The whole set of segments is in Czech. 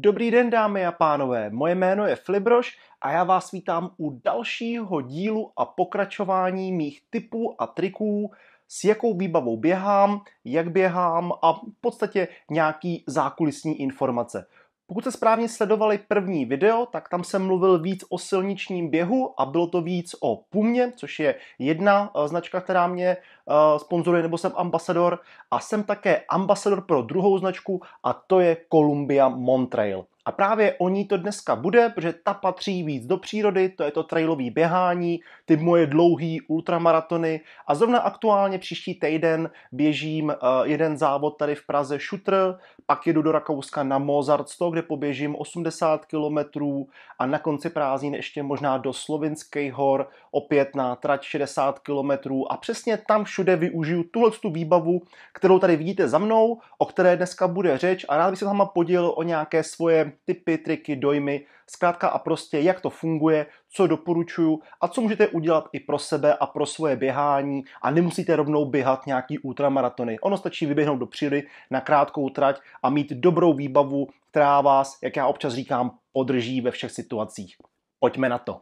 Dobrý den, dámy a pánové, moje jméno je Flibroš a já vás vítám u dalšího dílu a pokračování mých tipů a triků, s jakou výbavou běhám, jak běhám a v podstatě nějaký zákulisní informace. Pokud jste správně sledovali první video, tak tam jsem mluvil víc o silničním běhu a bylo to víc o Pumě, což je jedna eh, značka, která mě eh, sponzoruje, nebo jsem ambasador. A jsem také ambasador pro druhou značku a to je Columbia Montrail. A právě o ní to dneska bude, protože ta patří víc do přírody, to je to trailový běhání, ty moje dlouhé ultramaratony a zrovna aktuálně příští týden běžím eh, jeden závod tady v Praze Šutr, pak jedu do Rakouska na Mozart 100, kde poběžím 80 kilometrů a na konci prázdnin ještě možná do slovinské hor, opět na trať 60 kilometrů a přesně tam všude využiju tuhle tu výbavu, kterou tady vidíte za mnou, o které dneska bude řeč a rád bych se tam podělil o nějaké svoje typy, triky, dojmy, zkrátka a prostě, jak to funguje, co doporučuju a co můžete udělat i pro sebe a pro svoje běhání a nemusíte rovnou běhat nějaký ultramaratony. Ono stačí vyběhnout do přírody na krátkou trať a mít dobrou výbavu, která vás, jak já občas říkám, podrží ve všech situacích. Pojďme na to.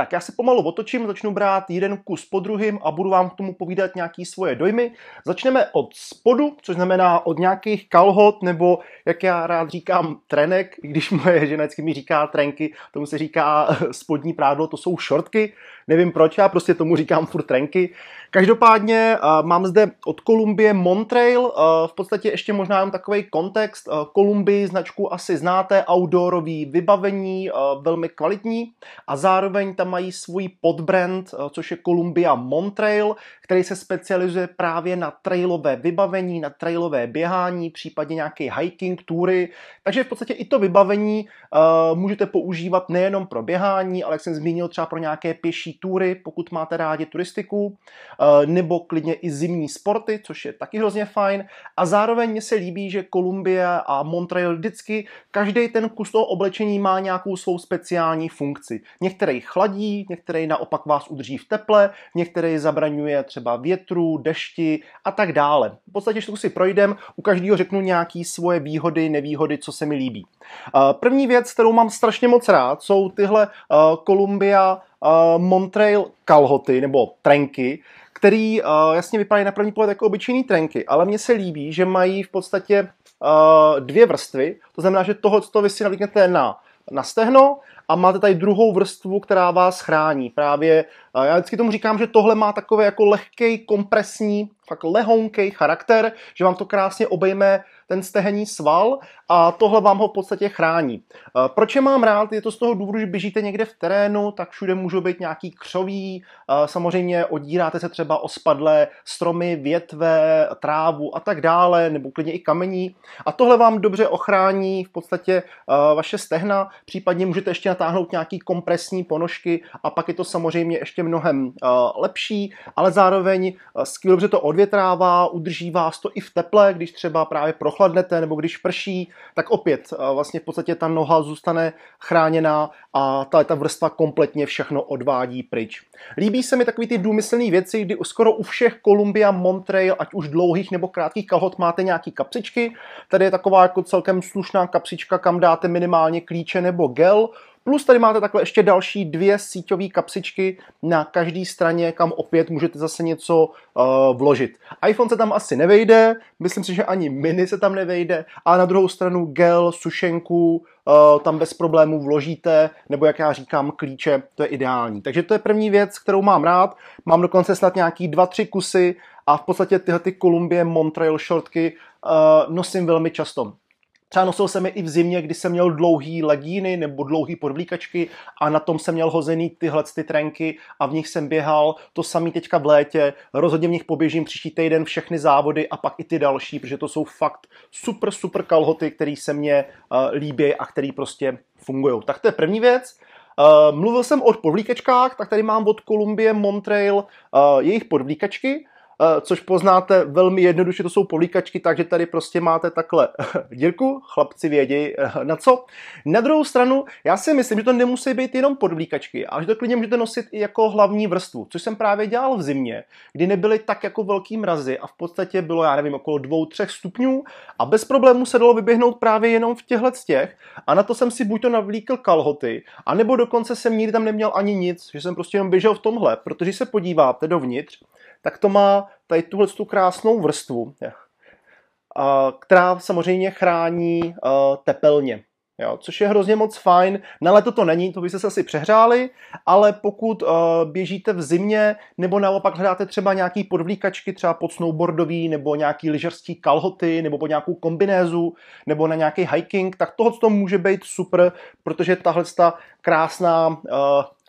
Tak já se pomalu otočím, začnu brát jeden kus po druhým a budu vám k tomu povídat nějaké svoje dojmy. Začneme od spodu, což znamená od nějakých kalhot nebo, jak já rád říkám, trenek, i když moje žena mi říká trenky, tomu se říká spodní prádlo, to jsou šortky. Nevím proč, já prostě tomu říkám furt trenky. Každopádně uh, mám zde od Kolumbie Montrail, uh, v podstatě ještě možná jenom takový kontext. Uh, Kolumbii značku asi znáte, outdoorový vybavení, uh, velmi kvalitní a zároveň tam mají svůj podbrand, uh, což je Columbia Montrail, který se specializuje právě na trailové vybavení, na trailové běhání, případně nějaké hiking, tury. Takže v podstatě i to vybavení uh, můžete používat nejenom pro běhání, ale jak jsem zmínil, třeba pro nějaké pěší túry, pokud máte rádi turistiku, eh, nebo klidně i zimní sporty, což je taky hrozně fajn. A zároveň mě se líbí, že Kolumbie a Montreal vždycky, každý ten kus toho oblečení má nějakou svou speciální funkci. Některý chladí, některý naopak vás udrží v teple, některý zabraňuje třeba větru, dešti a tak dále. V podstatě, když si projdem, u každého řeknu nějaký svoje výhody, nevýhody, co se mi líbí. Eh, první věc, kterou mám strašně moc rád, jsou tyhle eh, Kolumbia uh, eh, Montreal kalhoty nebo trenky, který uh, jasně vypadají na první pohled jako obyčejný trenky, ale mně se líbí, že mají v podstatě uh, dvě vrstvy, to znamená, že tohle to vy si navlíknete na na stehno a máte tady druhou vrstvu, která vás chrání. Právě eh, já vždycky tomu říkám, že tohle má takový jako lehký, kompresní, fakt lehonký charakter, že vám to krásně obejme ten stehenní sval a tohle vám ho v podstatě chrání. Eh, proč je mám rád? Je to z toho důvodu, že běžíte někde v terénu, tak všude můžou být nějaký křoví, eh, samozřejmě odíráte se třeba o spadlé stromy, větve, trávu a tak dále, nebo klidně i kamení. A tohle vám dobře ochrání v podstatě vaše stehna, případně můžete ještě na natáhnout nějaký kompresní ponožky a pak je to samozřejmě ještě mnohem eh, lepší, ale zároveň eh, skvěle dobře to odvětrává, udrží vás to i v teple, když třeba právě prochladnete nebo když prší, tak opět eh, vlastně v podstatě ta noha zůstane chráněná a ta, ta vrstva kompletně všechno odvádí pryč. Líbí se mi takový ty důmyslné věci, kdy skoro u všech Columbia Montrail, ať už dlouhých nebo krátkých kalhot, máte nějaký kapsičky. Tady je taková jako celkem slušná kapsička, kam dáte minimálně klíče nebo gel, Plus tady máte takhle ještě další dvě síťové kapsičky na každé straně, kam opět můžete zase něco uh, vložit. iPhone se tam asi nevejde, myslím si, že ani mini se tam nevejde, a na druhou stranu gel, sušenku, uh, tam bez problémů vložíte, nebo jak já říkám, klíče, to je ideální. Takže to je první věc, kterou mám rád. Mám dokonce snad nějaký dva, tři kusy a v podstatě tyhle ty Columbia Montreal shortky uh, eh, nosím velmi často. Třeba nosil jsem je i v zimě, kdy jsem měl dlouhý legíny nebo dlouhý podvlíkačky a na tom jsem měl hozený tyhle ty trenky a v nich jsem běhal. To samý teďka v létě. Rozhodně v nich poběžím příští týden všechny závody a pak i ty další, protože to jsou fakt super, super kalhoty, které se mně eh, líbí a které prostě fungují. Tak to je první věc. Eh, mluvil jsem o podvlíkačkách, tak tady mám od Columbia Montreal eh, jejich podvlíkačky. Eh, což poznáte velmi jednoduše, to jsou políkačky, takže tady prostě máte takhle dírku, chlapci vědí eh, na co. Na druhou stranu, já si myslím, že to nemusí být jenom podvlíkačky, a že to klidně můžete nosit i jako hlavní vrstvu, což jsem právě dělal v zimě, kdy nebyly tak jako velký mrazy a v podstatě bylo, já nevím, okolo dvou, třech stupňů a bez problémů se dalo vyběhnout právě jenom v těchhle těch a na to jsem si buď to navlíkl kalhoty, anebo dokonce jsem nikdy tam neměl ani nic, že jsem prostě jenom běžel v tomhle, protože se podíváte dovnitř, tak to má tady tuhle tu krásnou vrstvu, eh, která samozřejmě chrání eh, tepelně. Jo, což je hrozně moc fajn. Na leto to není, to byste se asi přehráli, ale pokud uh, běžíte v zimě, nebo naopak hledáte třeba nějaký podvlíkačky, třeba pod snowboardový, nebo nějaký lyžařský kalhoty, nebo pod nějakou kombinézu, nebo na nějaký hiking, tak tohle to může být super, protože tahle ta krásná uh,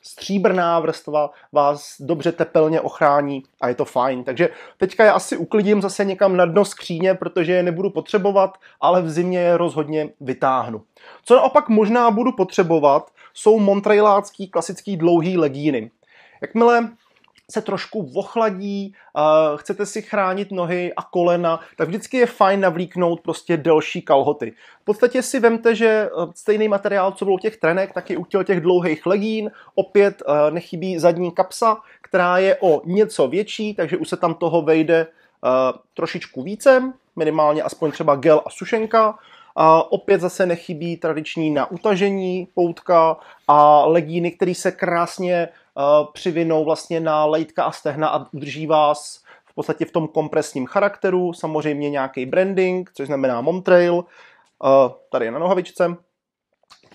stříbrná vrstva vás dobře tepelně ochrání a je to fajn. Takže teďka je asi uklidím zase někam na dno skříně, protože je nebudu potřebovat, ale v zimě je rozhodně vytáhnu. Co naopak možná budu potřebovat, jsou montrejlácký klasický dlouhý legíny. Jakmile se trošku ochladí, chcete si chránit nohy a kolena, tak vždycky je fajn navlíknout prostě delší kalhoty. V podstatě si vemte, že e, stejný materiál, co byl u těch trenek, tak i u těch dlouhých legín. Opět e, nechybí zadní kapsa, která je o něco větší, takže už se tam toho vejde e, trošičku více, minimálně aspoň třeba gel a sušenka. A opět zase nechybí tradiční na utažení poutka a legíny, které se krásně Eh, přivinou vlastně na lejtka a stehna a udrží vás v podstatě v tom kompresním charakteru, samozřejmě nějaký branding, což znamená Montrail, eh, tady je na nohavičce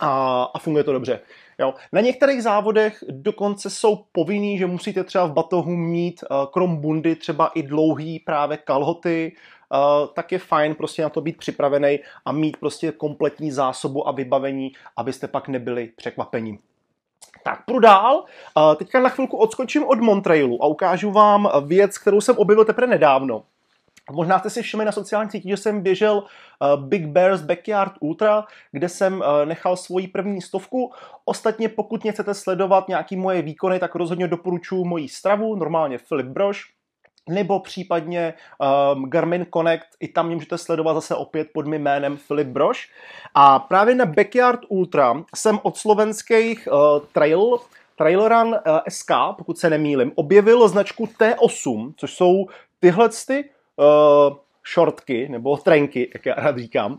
a, a funguje to dobře. Jo. Na některých závodech dokonce jsou povinný, že musíte třeba v batohu mít eh, krom bundy třeba i dlouhý právě kalhoty, Uh, tak je fajn prostě na to být připravený a mít prostě kompletní zásobu a vybavení, abyste pak nebyli překvapení. Tak půjdu dál. Eh, teďka na chvilku odskočím od Montrealu a ukážu vám věc, kterou jsem objevil teprve nedávno. Možná jste si všimli na sociálních sítích, že jsem běžel eh, Big Bears Backyard Ultra, kde jsem eh, nechal svoji první stovku. Ostatně pokud mě chcete sledovat nějaký moje výkony, tak rozhodně doporučuji moji stravu, normálně Filip Broš, nebo případně um, Garmin Connect, i tam mě můžete sledovat zase opět pod mým jménem Filip Broš. A právě na Backyard Ultra jsem od slovenských uh, trail Trailrun uh, eh, SK, pokud se nemýlim, objevil značku T8, což jsou tyhle ty uh, šortky nebo trenky, jak já rád říkám.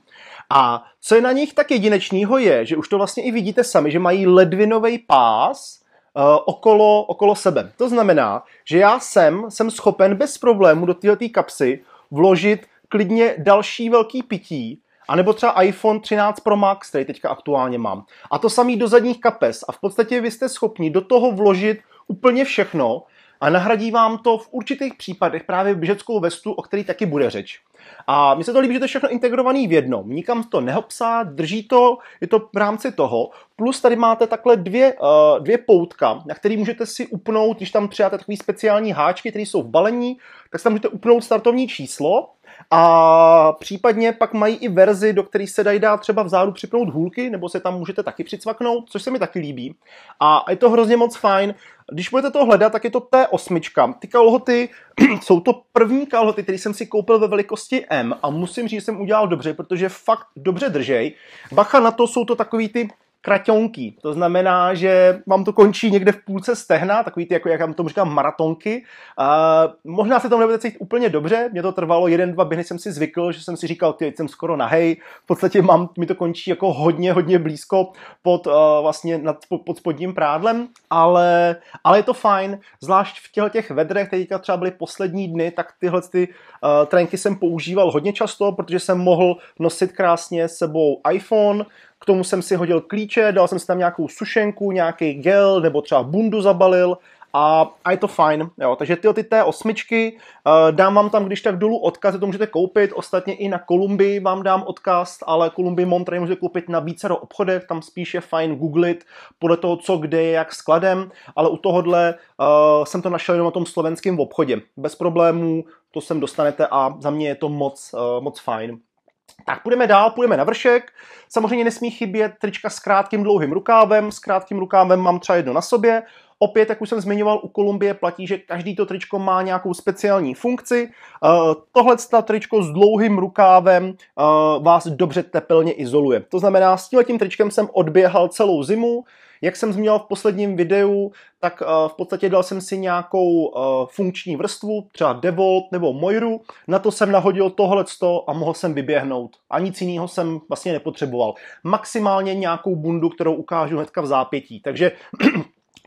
A co je na nich tak jedinečného je, že už to vlastně i vidíte sami, že mají ledvinový pás, Eh, okolo, okolo sebe. To znamená, že já jsem, jsem schopen bez problému do této kapsy vložit klidně další velký pití, a nebo třeba iPhone 13 Pro Max, který teďka aktuálně mám. A to samý do zadních kapes. A v podstatě vy jste schopni do toho vložit úplně všechno a nahradí vám to v určitých případech právě běžeckou vestu, o který taky bude řeč. A mně se to líbí, že to je všechno integrovaný v jednom. Nikam to nehopsá, drží to, je to v rámci toho. Plus tady máte takhle dvě, uh, dvě poutka, na které můžete si upnout, když tam přijáte takové speciální háčky, které jsou v balení, tak si tam můžete upnout startovní číslo a případně pak mají i verzi, do které se dají dát třeba vzadu připnout hůlky, nebo se tam můžete taky přicvaknout, což se mi taky líbí. A je to hrozně moc fajn. Když budete to hledat, tak je to T8. Ty kalhoty jsou to první kalhoty, které jsem si koupil ve velikosti M a musím říct, že jsem udělal dobře, protože fakt dobře držej. Bacha na to jsou to takový ty kraťonky. To znamená, že vám to končí někde v půlce stehna, takový ty, jako jak vám tomu říkám, maratonky. Uh, možná se tam nebudete cítit úplně dobře, mě to trvalo jeden, dva běhy, jsem si zvykl, že jsem si říkal, ty, jsem skoro nahej, v podstatě mám, mi to končí jako hodně, hodně blízko pod, uh, vlastně nad, pod spodním prádlem, ale, ale je to fajn, zvlášť v těchto těch vedrech, které třeba byly poslední dny, tak tyhle ty uh, trenky jsem používal hodně často, protože jsem mohl nosit krásně sebou iPhone, k tomu jsem si hodil klíče, dal jsem si tam nějakou sušenku, nějaký gel nebo třeba bundu zabalil a, a je to fajn. Jo. Takže ty, ty té osmičky uh, dám vám tam když tak dolů odkaz, to můžete koupit, ostatně i na Kolumbii vám dám odkaz, ale Kolumbii mám tady můžete koupit na více do obchodech, tam spíše fajn googlit podle toho, co kde je, jak skladem, ale u tohohle uh, eh, jsem to našel jenom na tom slovenském obchodě. Bez problémů to sem dostanete a za mě je to moc, uh, moc fajn. Tak půjdeme dál, půjdeme na vršek. Samozřejmě nesmí chybět trička s krátkým dlouhým rukávem. S krátkým rukávem mám třeba jedno na sobě. Opět, jak už jsem zmiňoval, u Kolumbie platí, že každý to tričko má nějakou speciální funkci. Eh, tohle tričko s dlouhým rukávem eh, vás dobře tepelně izoluje. To znamená, s tímhletím tričkem jsem odběhal celou zimu. Jak jsem zmínil v posledním videu, tak eh, v podstatě dal jsem si nějakou funkční vrstvu, třeba Devolt nebo Moiru, na to jsem nahodil tohleto a mohl jsem vyběhnout. A nic jiného jsem vlastně nepotřeboval. Maximálně nějakou bundu, kterou ukážu hnedka v zápětí. Takže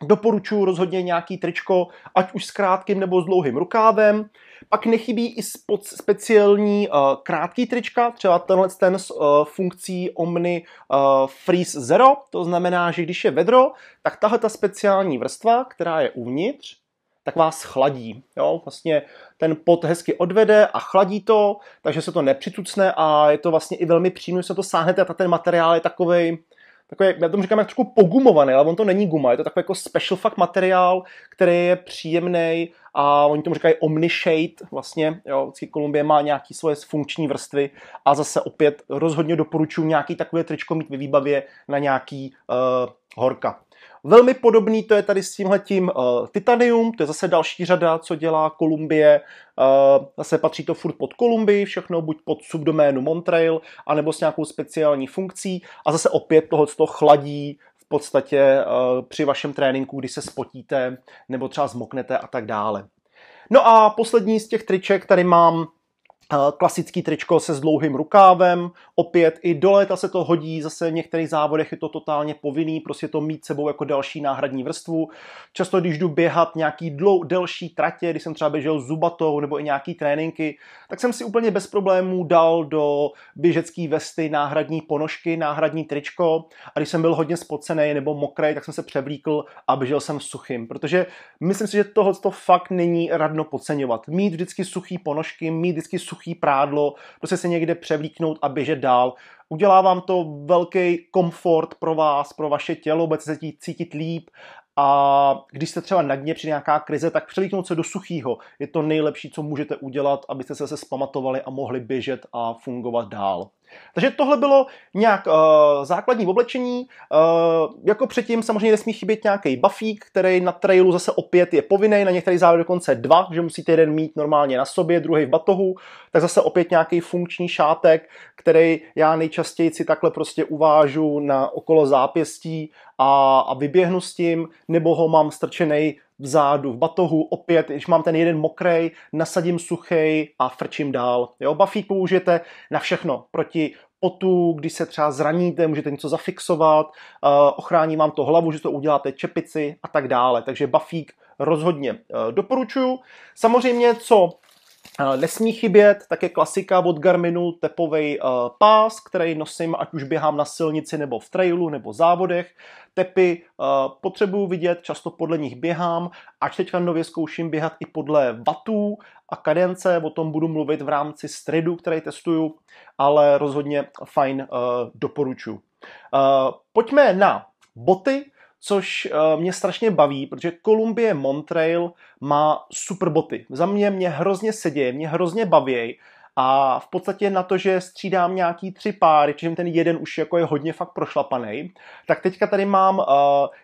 Doporučuji rozhodně nějaký tričko, ať už s krátkým nebo s dlouhým rukávem. Pak nechybí i spod speciální uh, krátký trička, třeba tenhle ten s uh, funkcí Omni uh, Freeze Zero, to znamená, že když je vedro, tak tahle ta speciální vrstva, která je uvnitř, tak vás chladí. Jo? Vlastně ten pot hezky odvede a chladí to, takže se to nepřitucne a je to vlastně i velmi příjemné, se to sáhnete a ten materiál je takovej Takový, já tomu říkám jak trošku pogumovaný, ale on to není guma, je to takový jako special fakt materiál, který je příjemný a oni tomu říkají omnishade, vlastně, jo, Kolumbie má nějaký svoje funkční vrstvy a zase opět rozhodně doporučuji nějaký takový tričko mít ve výbavě na nějaký uh, horka. Velmi podobný to je tady s tímhletím uh, eh, Titanium, to je zase další řada, co dělá Kolumbie. Uh, eh, zase patří to furt pod Kolumbii, všechno buď pod subdoménu Montreal, anebo s nějakou speciální funkcí. A zase opět to chladí v podstatě uh, při vašem tréninku, kdy se spotíte nebo třeba zmoknete a tak dále. No a poslední z těch triček tady mám Eh, klasický tričko se s dlouhým rukávem, opět i do léta se to hodí, zase v některých závodech je to totálně povinný, prostě to mít sebou jako další náhradní vrstvu. Často, když jdu běhat nějaký dlou, delší tratě, když jsem třeba běžel zubatou nebo i nějaký tréninky, tak jsem si úplně bez problémů dal do běžecké vesty náhradní ponožky, náhradní tričko a když jsem byl hodně spocený nebo mokrý, tak jsem se převlíkl a běžel jsem suchým, protože myslím si, že tohle to fakt není radno podceňovat. Mít vždycky suchý ponožky, mít vždycky suchý suchý prádlo, prostě se někde převlíknout a běžet dál. Udělá vám to velký komfort pro vás, pro vaše tělo, budete se cítit líp a když se třeba na dně při nějaká krize, tak přelítnout se do suchého je to nejlepší, co můžete udělat, abyste se, se spamatovali a mohli běžet a fungovat dál. Takže tohle bylo nějak uh, základní oblečení. Uh, jako předtím samozřejmě nesmí chybět nějaký buffík, který na trailu zase opět je povinný, na některý závěr dokonce dva, že musíte jeden mít normálně na sobě, druhý v batohu, tak zase opět nějaký funkční šátek, který já nejčastěji si takhle prostě uvážu na okolo zápěstí a, a vyběhnu s tím, nebo ho mám strčený vzadu, v batohu, opět, když mám ten jeden mokrej, nasadím suchej a frčím dál. Jo, bafík použijete na všechno, proti potu, když se třeba zraníte, můžete něco zafixovat, eh, ochrání vám to hlavu, že to uděláte čepici a tak dále. Takže bafík rozhodně eh, doporučuju. Samozřejmě, co Nesmí eh, chybět také klasika od Garminu, tepovej eh, pás, který nosím, ať už běhám na silnici nebo v trailu nebo závodech. Tepy eh, potřebuju vidět, často podle nich běhám, ač teďka nově zkouším běhat i podle vatů a kadence, o tom budu mluvit v rámci stridu, který testuju, ale rozhodně fajn doporučuji. Pojďme na boty což eh, mě strašně baví, protože Columbia Montrail má super boty. Za mě mě hrozně sedějí, mě hrozně baví a v podstatě na to, že střídám nějaký tři páry, přičem ten jeden už jako je hodně fakt prošlapaný, tak teďka tady mám uh,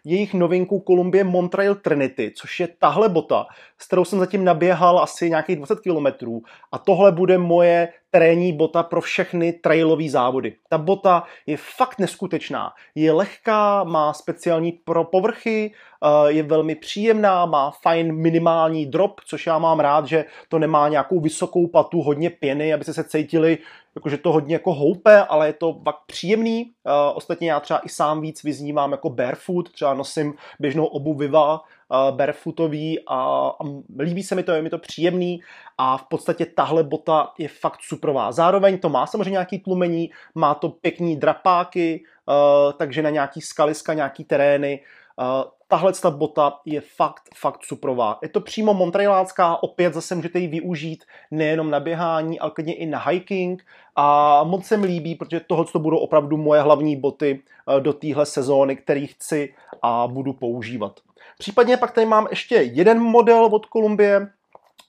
jejich novinku Columbia Montrail Trinity, což je tahle bota, s kterou jsem zatím naběhal asi nějakých 20 kilometrů a tohle bude moje terénní bota pro všechny trailové závody. Ta bota je fakt neskutečná. Je lehká, má speciální pro povrchy, eh, je velmi příjemná, má fajn minimální drop, což já mám rád, že to nemá nějakou vysokou patu, hodně pěny, aby se se cítili, jakože to hodně jako houpe, ale je to fakt příjemný. Eh, ostatně já třeba i sám víc vyznívám jako barefoot, třeba nosím běžnou obu Viva, Eh, barefootový a, a líbí se mi to, je mi to příjemný a v podstatě tahle bota je fakt suprová. Zároveň to má samozřejmě nějaký tlumení, má to pěkný drapáky, eh, takže na nějaký skaliska, nějaký terény, eh, tahle ta bota je fakt, fakt suprová. Je to přímo montrealácká, opět zase můžete ji využít nejenom na běhání, ale klidně i na hiking a moc se mi líbí, protože tohle to budou opravdu moje hlavní boty do téhle sezóny, který chci a budu používat. Případně pak tady mám ještě jeden model od Kolumbie,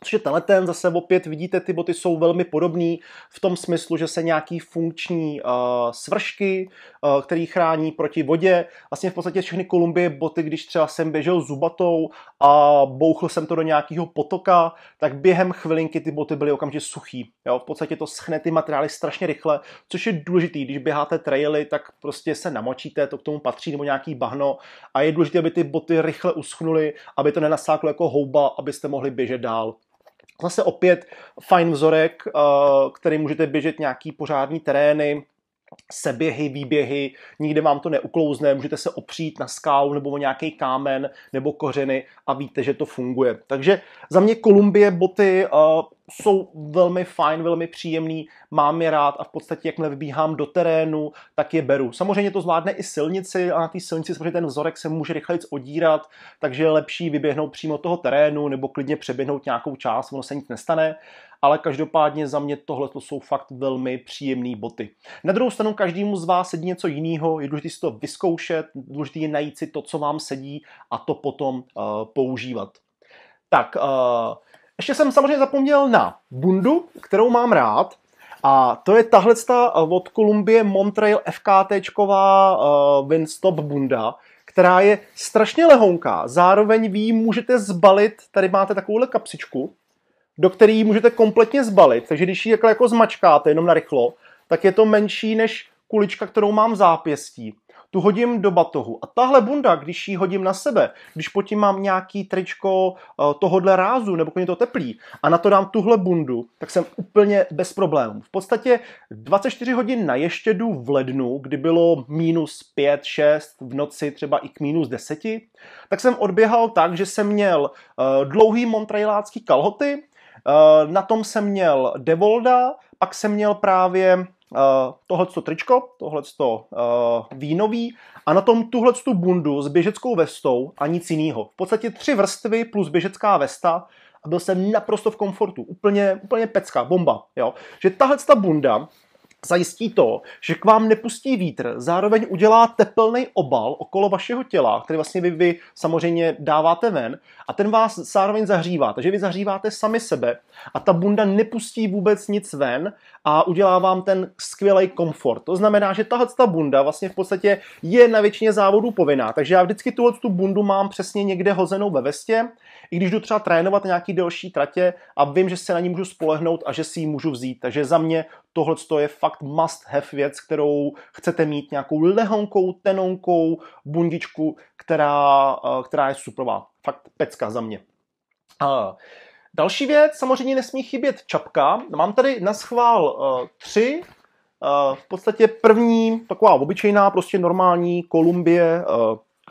Což je teleten zase opět vidíte, ty boty jsou velmi podobné v tom smyslu, že se nějaký funkční uh, svršky, uh, který chrání proti vodě, vlastně v podstatě všechny Kolumbie boty, když třeba jsem běžel zubatou a bouchl jsem to do nějakého potoka, tak během chvilinky ty boty byly okamžitě suchý. Jo? V podstatě to schne ty materiály strašně rychle, což je důležitý, když běháte traily, tak prostě se namočíte, to k tomu patří nebo nějaký bahno a je důležité, aby ty boty rychle uschnuly, aby to nenasáklo jako houba, abyste mohli běžet dál. Zase opět fajn vzorek, eh, který můžete běžet nějaký pořádní terény, seběhy, výběhy, nikde vám to neuklouzne, můžete se opřít na skálu nebo o nějaký kámen nebo kořeny a víte, že to funguje. Takže za mě Kolumbie boty eh, jsou velmi fajn, velmi příjemný, mám je rád a v podstatě jakmile vybíhám do terénu, tak je beru. Samozřejmě to zvládne i silnici a na té silnici samozřejmě ten vzorek se může rychleji odírat, takže je lepší vyběhnout přímo toho terénu nebo klidně přeběhnout nějakou část, ono se nic nestane ale každopádně za mě tohle to jsou fakt velmi příjemné boty. Na druhou stranu každému z vás sedí něco jiného, je důležité si to vyzkoušet, důležité je najít si to, co vám sedí a to potom uh, používat. Tak, uh, ještě jsem samozřejmě zapomněl na bundu, kterou mám rád. A to je tahle od Kolumbie Montreal FKT uh, eh, Winstop bunda, která je strašně lehonká. Zároveň vy ji můžete zbalit, tady máte takovouhle kapsičku, do které ji můžete kompletně zbalit, takže když ji jako zmačkáte jenom na rychlo, tak je to menší než kulička, kterou mám v zápěstí tu hodím do batohu. A tahle bunda, když ji hodím na sebe, když pod tím mám nějaký tričko eh, tohodle rázu nebo když to teplý a na to dám tuhle bundu, tak jsem úplně bez problémů. V podstatě 24 hodin na ještědu v lednu, kdy bylo minus 5, 6, v noci třeba i k minus 10, tak jsem odběhal tak, že jsem měl eh, dlouhý montrailácký kalhoty, Eh, na tom jsem měl Devolda, pak jsem měl právě eh, tohleto tričko, tohleto eh, vínový a na tom tuhleto bundu s běžeckou vestou a nic jiného. V podstatě tři vrstvy plus běžecká vesta a byl jsem naprosto v komfortu. Úplně, úplně pecka, bomba. Jo? Že tahle bunda zajistí to, že k vám nepustí vítr, zároveň udělá teplný obal okolo vašeho těla, který vlastně vy, vy samozřejmě dáváte ven a ten vás zároveň zahřívá, takže vy zahříváte sami sebe a ta bunda nepustí vůbec nic ven a udělá vám ten skvělý komfort. To znamená, že tahle ta bunda vlastně v podstatě je na většině závodů povinná. Takže já vždycky tuhle tu bundu mám přesně někde hozenou ve vestě, i když jdu třeba trénovat na nějaký delší tratě a vím, že se na ní můžu spolehnout a že si ji můžu vzít. Takže za mě tohle je fakt must have věc, kterou chcete mít nějakou lehonkou, tenonkou bundičku, která, eh, která je superová. Fakt pecka za mě. Uh. Další věc, samozřejmě nesmí chybět čapka. Mám tady na schvál uh, tři. Uh, v podstatě první, taková obyčejná, prostě normální Kolumbie uh,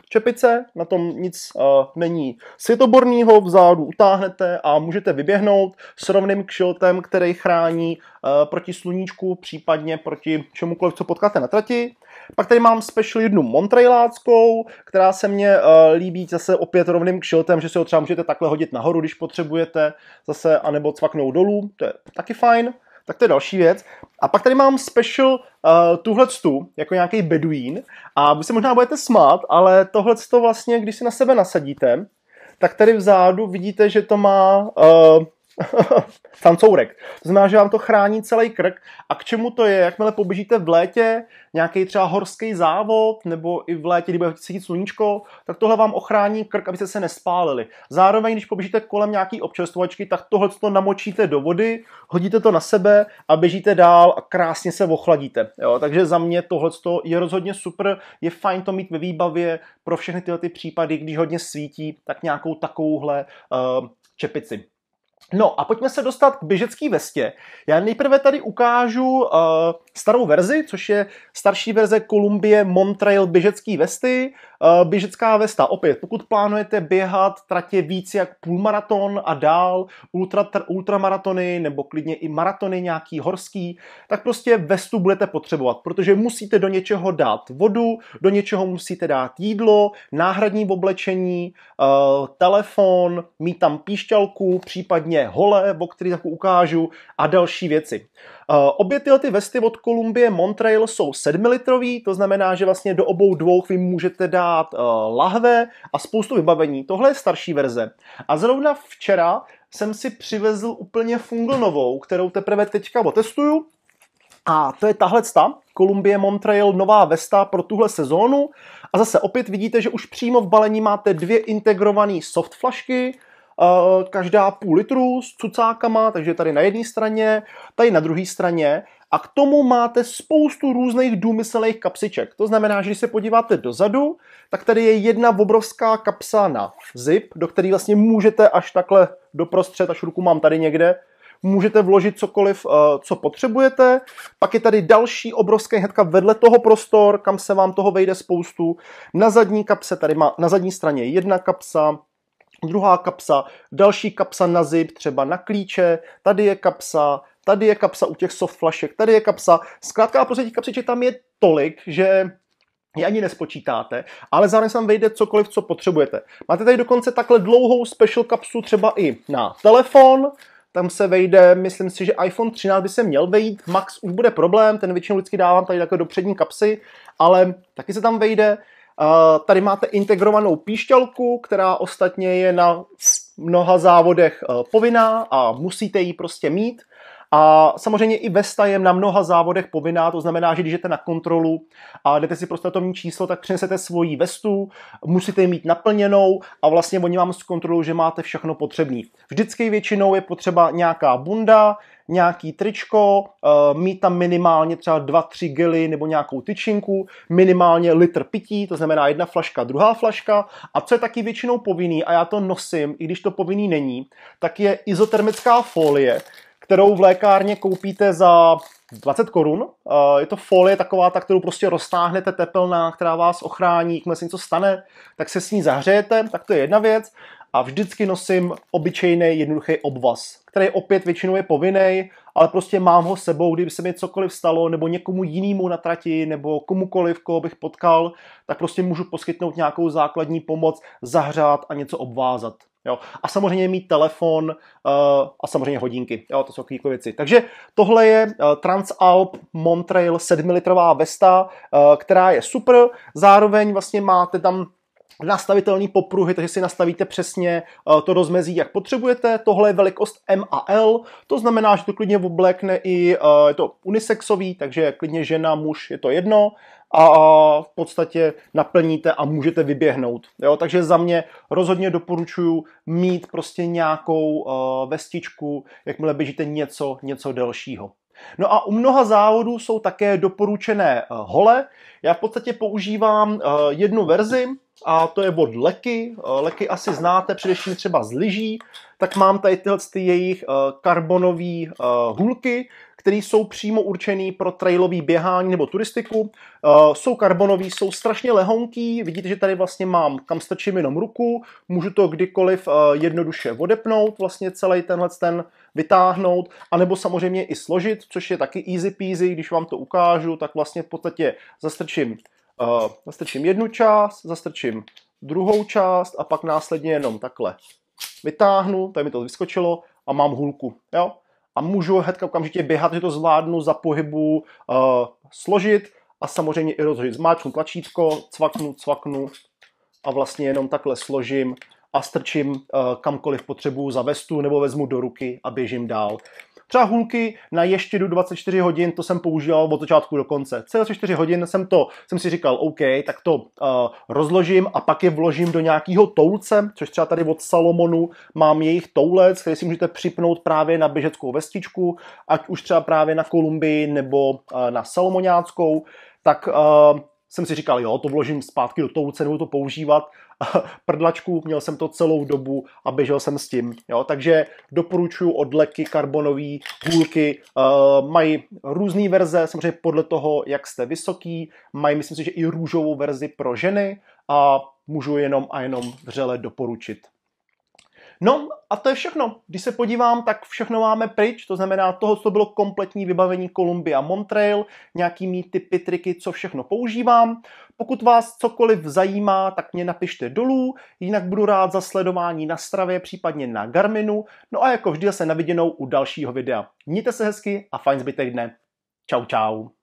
čepice, na tom nic uh, není světoborného, vzadu utáhnete a můžete vyběhnout s rovným kšiltem, který chrání uh, proti sluníčku, případně proti čemukoliv, co potkáte na trati. Pak tady mám special jednu montrealáckou, která se mně uh, líbí zase opět rovným kšiltem, že si ho třeba můžete takhle hodit nahoru, když potřebujete zase, anebo cvaknout dolů, to je taky fajn. Tak to je další věc. A pak tady mám special uh, eh, tuhlectu, jako nějaký beduín. A vy se možná budete smát, ale tohleto vlastně, když si na sebe nasadíte, tak tady vzadu vidíte, že to má uh, Sancourek. To znamená, že vám to chrání celý krk. A k čemu to je? Jakmile poběžíte v létě, nějaký třeba horský závod, nebo i v létě, kdy bude cítit sluníčko, tak tohle vám ochrání krk, abyste se nespálili. Zároveň, když poběžíte kolem nějaký občerstvovačky, tak tohle to namočíte do vody, hodíte to na sebe a běžíte dál a krásně se ochladíte. Jo? Takže za mě tohle je rozhodně super, je fajn to mít ve výbavě pro všechny tyhle ty případy, když hodně svítí, tak nějakou takovouhle uh, čepici. No a pojďme se dostat k běžecký vestě. Já nejprve tady ukážu uh, starou verzi, což je starší verze Columbie Montrail běžecký vesty. Uh, běžecká vesta, opět, pokud plánujete běhat tratě víc jak půlmaraton a dál, ultra, ultramaratony nebo klidně i maratony nějaký horský, tak prostě vestu budete potřebovat, protože musíte do něčeho dát vodu, do něčeho musíte dát jídlo, náhradní oblečení, uh, telefon, mít tam píšťalku, případně kromě hole, o který tak ukážu, a další věci. Eh, obě tyhle ty vesty od Columbia Montreal jsou 7 litrový, to znamená, že vlastně do obou dvou vy můžete dát eh, lahve a spoustu vybavení. Tohle je starší verze. A zrovna včera jsem si přivezl úplně funglnovou, kterou teprve teďka otestuju. A to je tahle sta, Columbia Montreal nová vesta pro tuhle sezónu. A zase opět vidíte, že už přímo v balení máte dvě integrované soft flašky, Eh, každá půl litru s cucákama, takže tady na jedné straně, tady na druhé straně. A k tomu máte spoustu různých důmyslných kapsiček. To znamená, že když se podíváte dozadu, tak tady je jedna obrovská kapsa na zip, do které vlastně můžete až takhle doprostřed, až ruku mám tady někde, můžete vložit cokoliv, eh, co potřebujete. Pak je tady další obrovský hnedka vedle toho prostor, kam se vám toho vejde spoustu. Na zadní kapse tady má, na zadní straně jedna kapsa, druhá kapsa, další kapsa na zip, třeba na klíče, tady je kapsa, tady je kapsa u těch soft flašek, tady je kapsa. Zkrátka a prostě těch kapsiček tam je tolik, že je ani nespočítáte, ale zároveň se tam vejde cokoliv, co potřebujete. Máte tady dokonce takhle dlouhou special kapsu třeba i na telefon, tam se vejde, myslím si, že iPhone 13 by se měl vejít, Max už bude problém, ten většinou vždycky dávám tady takhle do přední kapsy, ale taky se tam vejde. Tady máte integrovanou píšťalku, která ostatně je na mnoha závodech e, povinná a musíte ji prostě mít. A samozřejmě i Vesta je na mnoha závodech povinná, to znamená, že když jdete na kontrolu a jdete si prostě startovní číslo, tak přinesete svoji vestu, musíte ji mít naplněnou a vlastně oni vám zkontrolují, že máte všechno potřebné. Vždycky většinou je potřeba nějaká bunda, nějaký tričko, eh, mít tam minimálně třeba 2-3 gely nebo nějakou tyčinku, minimálně litr pití, to znamená jedna flaška, druhá flaška. A co je taky většinou povinný, a já to nosím, i když to povinný není, tak je izotermická folie, kterou v lékárně koupíte za 20 korun. Eh, je to folie taková, ta, kterou prostě roztáhnete tepelná, která vás ochrání, jakmile se něco stane, tak se s ní zahřejete, tak to je jedna věc a vždycky nosím obyčejný jednoduchý obvaz, který opět většinou je povinný, ale prostě mám ho sebou, kdyby se mi cokoliv stalo, nebo někomu jinému na trati, nebo komukoliv, koho bych potkal, tak prostě můžu poskytnout nějakou základní pomoc, zahřát a něco obvázat. Jo. A samozřejmě mít telefon uh, a samozřejmě hodinky. Jo, to jsou takové věci. Takže tohle je uh, Transalp Montrail 7-litrová vesta, uh, která je super. Zároveň vlastně máte tam nastavitelný popruhy, takže si nastavíte přesně eh, to rozmezí, jak potřebujete. Tohle je velikost M a L, to znamená, že to klidně oblekne i, eh, je to unisexový, takže klidně žena, muž, je to jedno a v podstatě naplníte a můžete vyběhnout. Jo? Takže za mě rozhodně doporučuji mít prostě nějakou uh, vestičku, jakmile běžíte něco, něco delšího. No a u mnoha závodů jsou také doporučené hole. Já v podstatě používám jednu verzi, a to je od Leky. Eh, Leky asi znáte především třeba z lyží, tak mám tady tyhle ty jejich eh, karbonové eh, hůlky, které jsou přímo určené pro trailový běhání nebo turistiku. Jsou karbonové, jsou strašně lehonký, vidíte, že tady vlastně mám, kam strčím jenom ruku, můžu to kdykoliv jednoduše odepnout, vlastně celý tenhle ten vytáhnout, anebo samozřejmě i složit, což je taky easy peasy, když vám to ukážu, tak vlastně v podstatě zastrčím Eh, zastrčím jednu část, zastrčím druhou část a pak následně jenom takhle vytáhnu, tady mi to vyskočilo a mám hůlku. Jo? A můžu hned okamžitě běhat, že to zvládnu za pohybu uh, složit a samozřejmě i rozhodit. Zmáčknu tlačítko, cvaknu, cvaknu a vlastně jenom takhle složím a strčím uh, kamkoliv potřebu za vestu nebo vezmu do ruky a běžím dál. Třeba hůlky na ještě do 24 hodin, to jsem používal od začátku do konce. Celé 24 hodin jsem to, jsem si říkal, OK, tak to uh, rozložím a pak je vložím do nějakého toulce, což třeba tady od Salomonu mám jejich toulec, který si můžete připnout právě na běžeckou vestičku, ať už třeba právě na Kolumbii nebo uh, na Salomonáckou, tak uh, jsem si říkal, jo, to vložím zpátky do toho, cenu, to používat prdlačku, měl jsem to celou dobu a běžel jsem s tím. Jo. Takže doporučuji odleky karbonové, hůlky, uh, eh, mají různé verze, samozřejmě podle toho, jak jste vysoký, mají myslím si, že i růžovou verzi pro ženy a můžu jenom a jenom vřele doporučit. No a to je všechno. Když se podívám, tak všechno máme pryč, to znamená toho, co bylo kompletní vybavení Columbia Montreal, nějaký mý typy, triky, co všechno používám. Pokud vás cokoliv zajímá, tak mě napište dolů, jinak budu rád za sledování na stravě, případně na Garminu. No a jako vždy se naviděnou u dalšího videa. Mějte se hezky a fajn zbytek dne. Čau, čau.